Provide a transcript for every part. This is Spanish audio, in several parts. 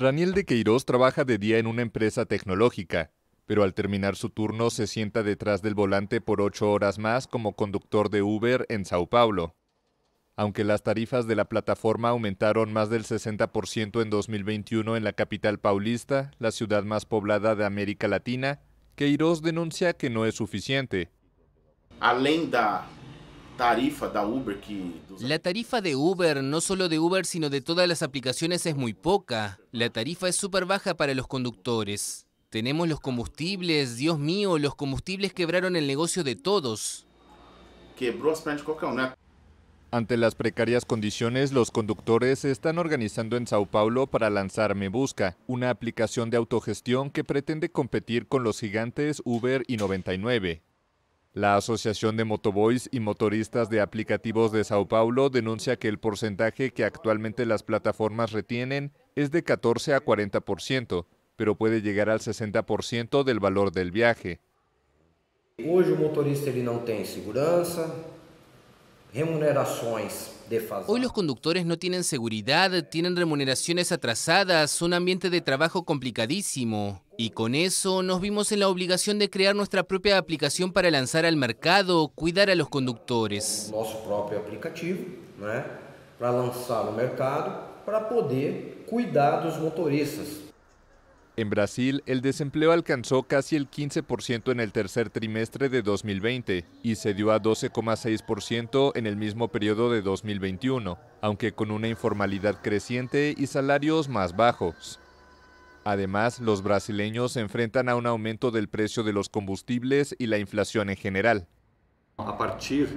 Raniel de Queiroz trabaja de día en una empresa tecnológica, pero al terminar su turno se sienta detrás del volante por ocho horas más como conductor de Uber en Sao Paulo. Aunque las tarifas de la plataforma aumentaron más del 60% en 2021 en la capital paulista, la ciudad más poblada de América Latina, Queiroz denuncia que no es suficiente. La tarifa de Uber, no solo de Uber, sino de todas las aplicaciones es muy poca. La tarifa es súper baja para los conductores. Tenemos los combustibles, Dios mío, los combustibles quebraron el negocio de todos. ante las precarias condiciones, los conductores se están organizando en Sao Paulo para lanzar Me Busca, una aplicación de autogestión que pretende competir con los gigantes Uber y 99. La Asociación de Motoboys y Motoristas de Aplicativos de Sao Paulo denuncia que el porcentaje que actualmente las plataformas retienen es de 14 a 40%, pero puede llegar al 60% del valor del viaje. Hoy los conductores no tienen seguridad, tienen remuneraciones atrasadas, un ambiente de trabajo complicadísimo. Y con eso nos vimos en la obligación de crear nuestra propia aplicación para lanzar al mercado, cuidar a los conductores. Nuestro propio aplicativo, ¿no? Para lanzar al mercado, para poder cuidar a los motoristas. En Brasil, el desempleo alcanzó casi el 15% en el tercer trimestre de 2020 y se dio a 12,6% en el mismo periodo de 2021, aunque con una informalidad creciente y salarios más bajos. Además, los brasileños se enfrentan a un aumento del precio de los combustibles y la inflación en general. A partir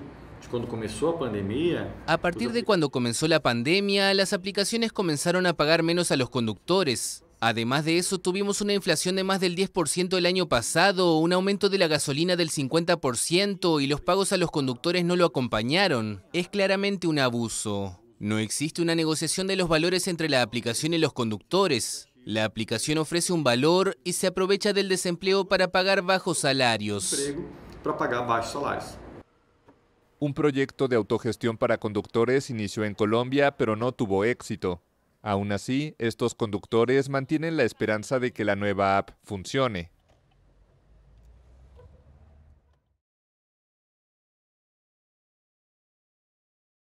de cuando comenzó la pandemia, las aplicaciones comenzaron a pagar menos a los conductores. Además de eso, tuvimos una inflación de más del 10% el año pasado, un aumento de la gasolina del 50% y los pagos a los conductores no lo acompañaron. Es claramente un abuso. No existe una negociación de los valores entre la aplicación y los conductores. La aplicación ofrece un valor y se aprovecha del desempleo para pagar bajos salarios. Un proyecto de autogestión para conductores inició en Colombia, pero no tuvo éxito. Aún así, estos conductores mantienen la esperanza de que la nueva app funcione.